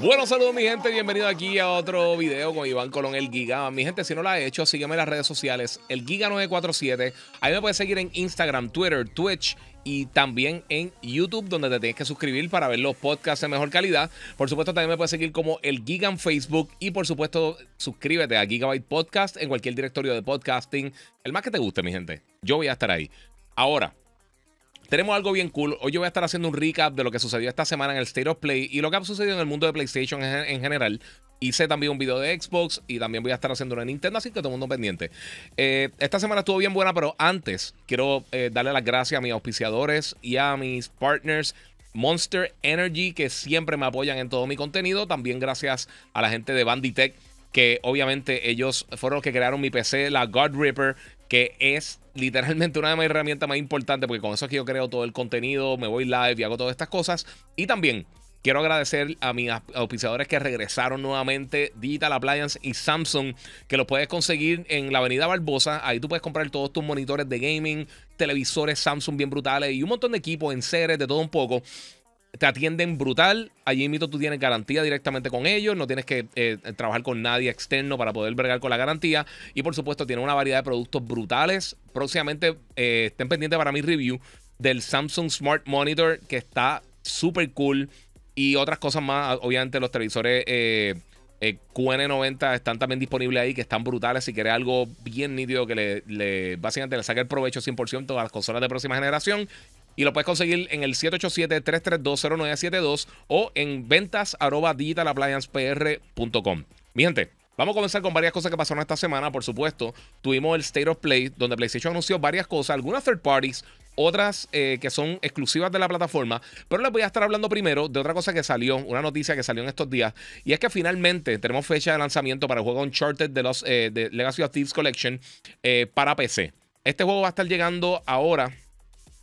bueno, saludos mi gente, bienvenido aquí a otro video con Iván Colón, el Giga. Mi gente, si no lo ha hecho, sígueme en las redes sociales, el Giga947. Ahí me puedes seguir en Instagram, Twitter, Twitch y también en YouTube, donde te tienes que suscribir para ver los podcasts de mejor calidad. Por supuesto, también me puedes seguir como el Giga en Facebook y por supuesto, suscríbete a Gigabyte Podcast en cualquier directorio de podcasting, el más que te guste, mi gente. Yo voy a estar ahí. Ahora, tenemos algo bien cool. Hoy yo voy a estar haciendo un recap de lo que sucedió esta semana en el State of Play y lo que ha sucedido en el mundo de PlayStation en, general. Hice también un video de Xbox y también voy a estar haciendo una Nintendo, así que todo el mundo pendiente. Eh, esta semana estuvo bien buena, pero antes quiero eh, darle las gracias a mis auspiciadores y a mis partners Monster Energy, que siempre me apoyan en todo mi contenido. También gracias a la gente de Banditech, que obviamente ellos fueron los que crearon mi PC, la God Ripper, que es literalmente una de mis herramientas más importantes, porque con eso es que yo creo todo el contenido, me voy live y hago todas estas cosas. Y también quiero agradecer a mis auspiciadores que regresaron nuevamente, Digital Appliance y Samsung, que los puedes conseguir en la avenida Barbosa. Ahí tú puedes comprar todos tus monitores de gaming, televisores Samsung bien brutales y un montón de equipos en seres de todo un poco te atienden brutal. Allí mito tú tienes garantía directamente con ellos, no tienes que eh, trabajar con nadie externo para poder bregar con la garantía. Y por supuesto, tiene una variedad de productos brutales. Próximamente eh, estén pendientes para mi review del Samsung Smart Monitor, que está súper cool. Y otras cosas más, obviamente, los televisores. Eh, QN90 están también disponibles ahí, que están brutales. Si quieres algo bien nítido que le, básicamente le saque el provecho 100% a las consolas de próxima generación, y lo puedes conseguir en el 787-332-0972 o en ventas arroba Mi gente, Vamos a comenzar con varias cosas que pasaron esta semana, por supuesto. Tuvimos el State of Play, donde PlayStation anunció varias cosas, algunas third parties, otras eh, que son exclusivas de la plataforma. Pero les voy a estar hablando primero de otra cosa que salió, una noticia que salió en estos días, y es que finalmente tenemos fecha de lanzamiento para el juego Uncharted de, los, eh, Legacy of Thieves Collection eh, para PC. Este juego va a estar llegando ahora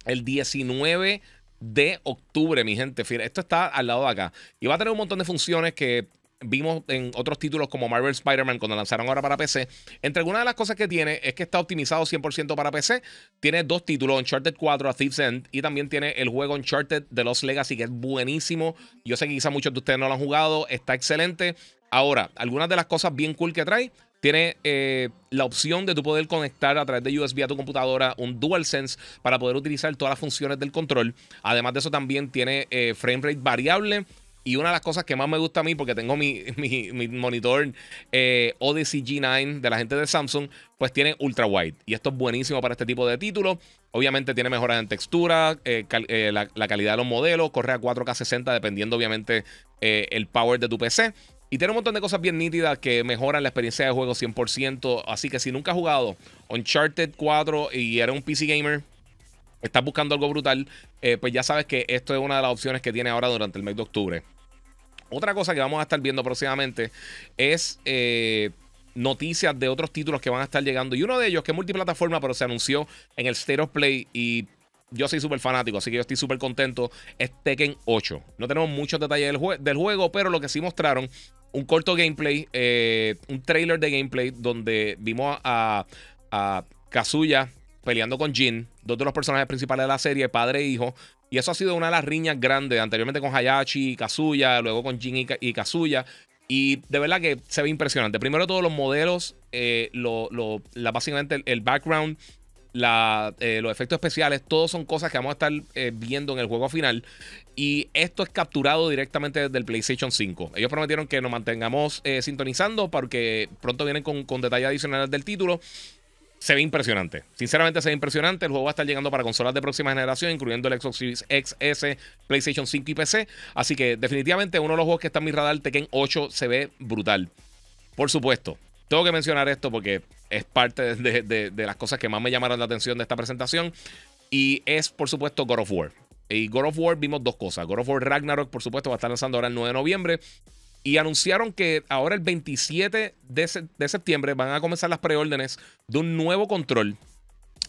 el 19 de octubre, mi gente. Esto está al lado de acá. Y va a tener un montón de funciones que vimos en otros títulos como Marvel Spider-Man cuando lanzaron ahora para PC. Entre algunas de las cosas que tiene es que está optimizado 100% para PC. Tiene dos títulos, Uncharted 4, A Thief's End, y también tiene el juego Uncharted de Los Legacy, que es buenísimo. Yo sé que quizá muchos de ustedes no lo han jugado, está excelente. Ahora, algunas de las cosas bien cool que trae tiene eh, la opción de tú poder conectar a través de USB a tu computadora un DualSense para poder utilizar todas las funciones del control. Además de eso, también tiene eh, frame rate variable. Y una de las cosas que más me gusta a mí, porque tengo mi, mi, monitor eh, Odyssey G9 de la gente de Samsung, pues tiene ultra wide. Y esto es buenísimo para este tipo de títulos. Obviamente tiene mejoras en textura, la, la, calidad de los modelos, corre a 4K 60 dependiendo obviamente el power de tu PC. Y tiene un montón de cosas bien nítidas que mejoran la experiencia de juego 100%. Así que si nunca has jugado Uncharted 4 y eres un PC gamer, estás buscando algo brutal, eh, pues ya sabes que esto es una de las opciones que tiene ahora durante el mes de octubre. Otra cosa que vamos a estar viendo próximamente es eh, noticias de otros títulos que van a estar llegando. Y uno de ellos, que es multiplataforma, pero se anunció en el State of Play y yo soy súper fanático, así que yo estoy súper contento. Es Tekken 8. No tenemos muchos detalles del, del, juego, pero lo que sí mostraron un corto gameplay, eh, un trailer de gameplay donde vimos a, Kazuya peleando con Jin, dos de los personajes principales de la serie, padre e hijo. Y eso ha sido una de las riñas grandes, anteriormente con Hayashi y Kazuya, luego con Jin y, Kazuya. Y de verdad que se ve impresionante. Primero todos los modelos, eh, básicamente el background la, eh, los efectos especiales, todos son cosas que vamos a estar eh, viendo en el juego final. Y esto es capturado directamente desde el PlayStation 5. Ellos prometieron que nos mantengamos eh, sintonizando porque pronto vienen con, con detalles adicionales del título. Se ve impresionante. Sinceramente se ve impresionante. El juego va a estar llegando para consolas de próxima generación, incluyendo el Xbox Series XS, PlayStation 5 y PC. Así que definitivamente uno de los juegos que está en mi radar, Tekken 8, se ve brutal. Por supuesto, tengo que mencionar esto porque es parte de, las cosas que más me llamaron la atención de esta presentación. Y es, por supuesto, God of War. Y God of War vimos dos cosas. God of War Ragnarok, por supuesto, va a estar lanzando ahora el 9 de noviembre. Y anunciaron que ahora el 27 de, septiembre van a comenzar las preórdenes de un nuevo control,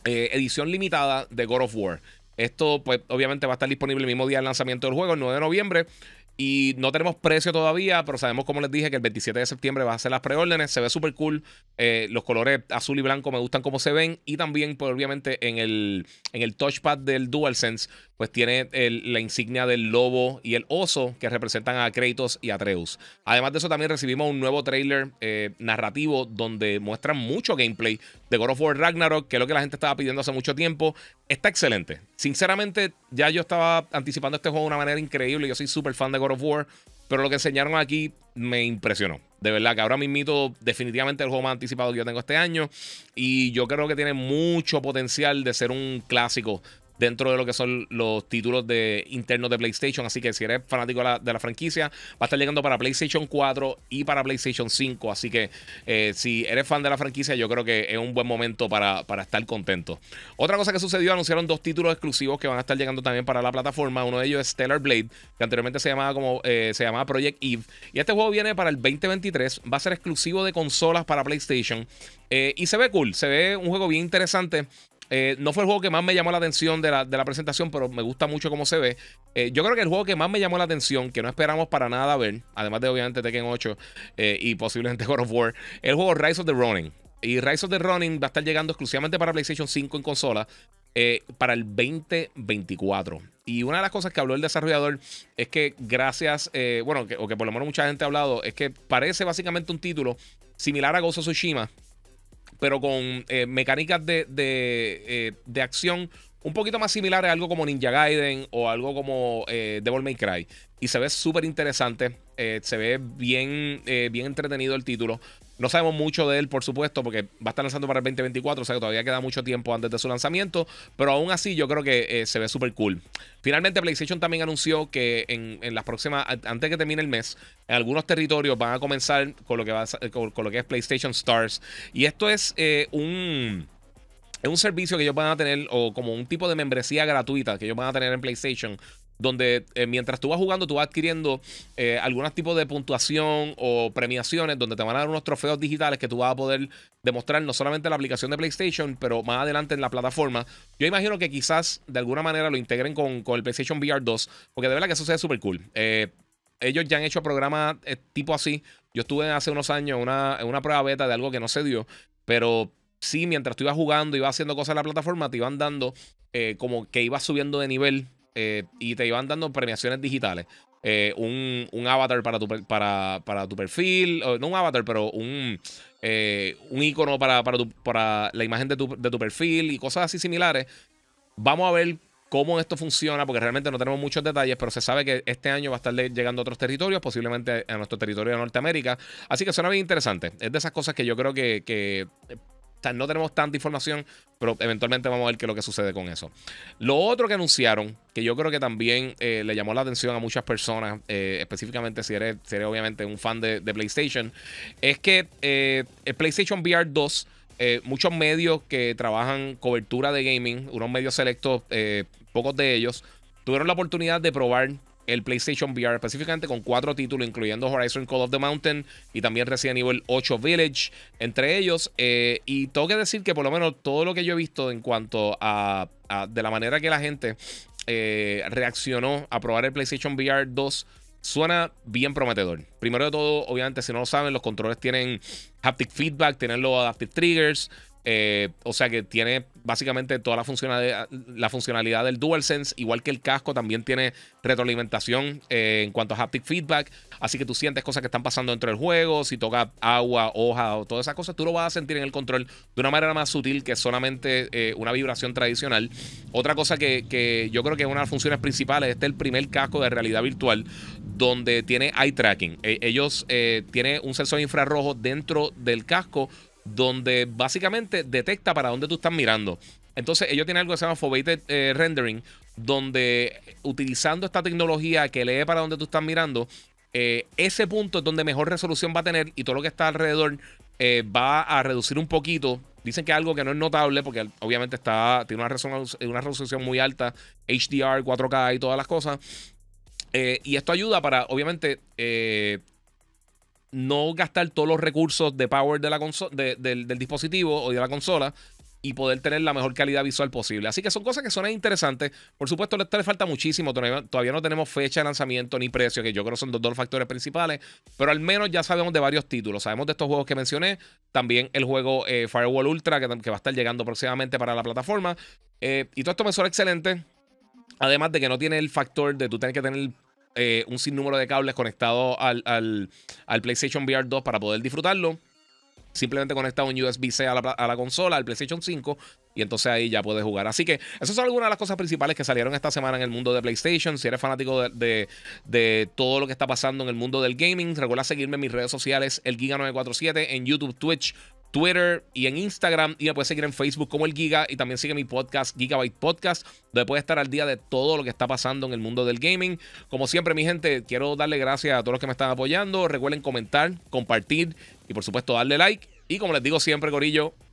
eh, edición limitada de God of War. Esto, pues, obviamente va a estar disponible el mismo día del lanzamiento del juego, el 9 de noviembre. Y no tenemos precio todavía, pero sabemos, como les dije, que el 27 de septiembre va a ser las preórdenes. Se ve súper cool. Eh, los colores azul y blanco me gustan como se ven. Y también, pues, obviamente, en el, en el touchpad del DualSense pues tiene la insignia del lobo y el oso que representan a Kratos y Atreus. Además de eso, también recibimos un nuevo trailer eh, narrativo donde muestran mucho gameplay de God of War Ragnarok, que es lo que la gente estaba pidiendo hace mucho tiempo. Está excelente. Sinceramente, ya yo estaba anticipando este juego de una manera increíble. Yo soy súper fan de God of War. Pero lo que enseñaron aquí me impresionó. De verdad que ahora mismo definitivamente el juego más anticipado que yo tengo este año. Y yo creo que tiene mucho potencial de ser un clásico dentro de lo que son los títulos de internos de PlayStation. Así que si eres fanático de la, franquicia, va a estar llegando para PlayStation 4 y para PlayStation 5. Así que eh, si eres fan de la franquicia, yo creo que es un buen momento para, estar contento. Otra cosa que sucedió, anunciaron dos títulos exclusivos que van a estar llegando también para la plataforma. Uno de ellos es Stellar Blade, que anteriormente se llamaba como eh, se llamaba Project Eve. Y este juego viene para el 2023, va a ser exclusivo de consolas para PlayStation. Eh, y se ve cool, se ve un juego bien interesante. Eh, no fue el juego que más me llamó la atención de la, presentación, pero me gusta mucho cómo se ve. Eh, yo creo que el juego que más me llamó la atención, que no esperamos para nada ver, además de obviamente Tekken 8 eh, y posiblemente God of War, el juego Rise of the Running. Y Rise of the Running va a estar llegando exclusivamente para PlayStation 5 en consola para el 2024. Y una de las cosas que habló el desarrollador es que gracias, bueno, o que por lo menos mucha gente ha hablado, es que parece básicamente un título similar a Ghost of Tsushima, pero con eh, mecánicas de, de, eh, de, acción un poquito más similares a algo como Ninja Gaiden o algo como eh, Devil May Cry. Y se ve súper interesante, se ve bien, bien entretenido el título. No sabemos mucho de él, por supuesto, porque va a estar lanzando para el 2024, o sea que todavía queda mucho tiempo antes de su lanzamiento, pero aún así yo creo que eh, se ve súper cool. Finalmente, PlayStation también anunció que en, las próximas, antes que termine el mes, en algunos territorios van a comenzar con lo que, va eh, con, lo que es PlayStation Stars. Y esto es eh, un... Es un servicio que ellos van a tener, o como un tipo de membresía gratuita que ellos van a tener en PlayStation, donde eh, mientras tú vas jugando, tú vas adquiriendo eh, algunos algún tipo de puntuación o premiaciones, donde te van a dar unos trofeos digitales que tú vas a poder demostrar no solamente en la aplicación de PlayStation, pero más adelante en la plataforma. Yo imagino que quizás de alguna manera lo integren con, con el PlayStation VR 2, porque de verdad que eso ve súper cool. Eh, ellos ya han hecho programas tipo así. Yo estuve hace unos años en una, prueba beta de algo que no se dio, pero sí, mientras tú ibas jugando, ibas haciendo cosas en la plataforma, te iban dando como que ibas subiendo de nivel eh, y te iban dando premiaciones digitales. Eh, un, avatar para tu, para, tu perfil, no un avatar, pero un, eh, un icono para, para, la imagen de tu, de tu perfil y cosas así similares. Vamos a ver cómo esto funciona, porque realmente no tenemos muchos detalles, pero se sabe que este año va a estar llegando a otros territorios, posiblemente a nuestro territorio de Norteamérica. Así que suena bien interesante. Es de esas cosas que yo creo que, que no tenemos tanta información, pero eventualmente vamos a ver qué es lo que sucede con eso. Lo otro que anunciaron, que yo creo que también eh, le llamó la atención a muchas personas, eh, específicamente si eres, obviamente un fan de, PlayStation, es que eh, el PlayStation VR 2, muchos medios que trabajan cobertura de gaming, unos medios selectos, pocos de ellos, tuvieron la oportunidad de probar el PlayStation VR específicamente con cuatro títulos, incluyendo Horizon Call of the Mountain y también Resident Evil 8 Village, entre ellos. Eh, y tengo que decir que por lo menos todo lo que yo he visto en cuanto a, de la manera que la gente eh, reaccionó a probar el PlayStation VR 2 suena bien prometedor. Primero de todo, obviamente, si no lo saben, los controles tienen haptic feedback, tienen los adaptive triggers. Eh, o sea que tiene básicamente toda la funcionalidad, la funcionalidad del DualSense, igual que el casco, también tiene retroalimentación eh, en cuanto a haptic feedback. Así que tú sientes cosas que están pasando dentro del juego, si toca agua, hoja o todas esas cosas, tú lo vas a sentir en el control de una manera más sutil que solamente eh, una vibración tradicional. Otra cosa que, que, yo creo que es una de las funciones principales, este es el primer casco de realidad virtual donde tiene eye tracking. E-, ellos tienen un sensor infrarrojo dentro del casco donde básicamente detecta para dónde tú estás mirando. Entonces ellos tienen algo que se llama Fovated eh, Rendering, donde utilizando esta tecnología que lee para dónde tú estás mirando, eh, ese punto es donde mejor resolución va a tener y todo lo que está alrededor eh, va a reducir un poquito. Dicen que algo que no es notable, porque obviamente está, tiene una, resolución, una resolución muy alta, HDR, 4K y todas las cosas. y esto ayuda para, obviamente, no gastar todos los recursos de power de la de, del, dispositivo o de la consola y poder tener la mejor calidad visual posible. Así que son cosas que son interesantes. Por supuesto, le falta muchísimo. Todavía, no tenemos fecha de lanzamiento ni precio, que yo creo son dos factores principales. Pero al menos ya sabemos de varios títulos. Sabemos de estos juegos que mencioné. También el juego eh, Firewall Ultra, que, va a estar llegando próximamente para la plataforma. Eh, y todo esto me suena excelente. Además de que no tiene el factor de tú tener que tener eh, un sinnúmero de cables conectados al, PlayStation VR 2 para poder disfrutarlo. Simplemente conecta un USB-C a la, consola, al PlayStation 5, y entonces ahí ya puedes jugar. Así que esas son algunas de las cosas principales que salieron esta semana en el mundo de PlayStation. Si eres fanático de, de todo lo que está pasando en el mundo del gaming, recuerda seguirme en mis redes sociales, el Giga947, en YouTube, Twitch, Twitter y en Instagram. Y me puedes seguir en Facebook como el Giga. Y también sigue mi podcast, Gigabyte Podcast, donde puedes estar al día de todo lo que está pasando en el mundo del gaming. Como siempre, mi gente, quiero darle gracias a todos los que me están apoyando. Recuerden comentar, compartir y por supuesto darle like. Y como les digo siempre, Gorillo.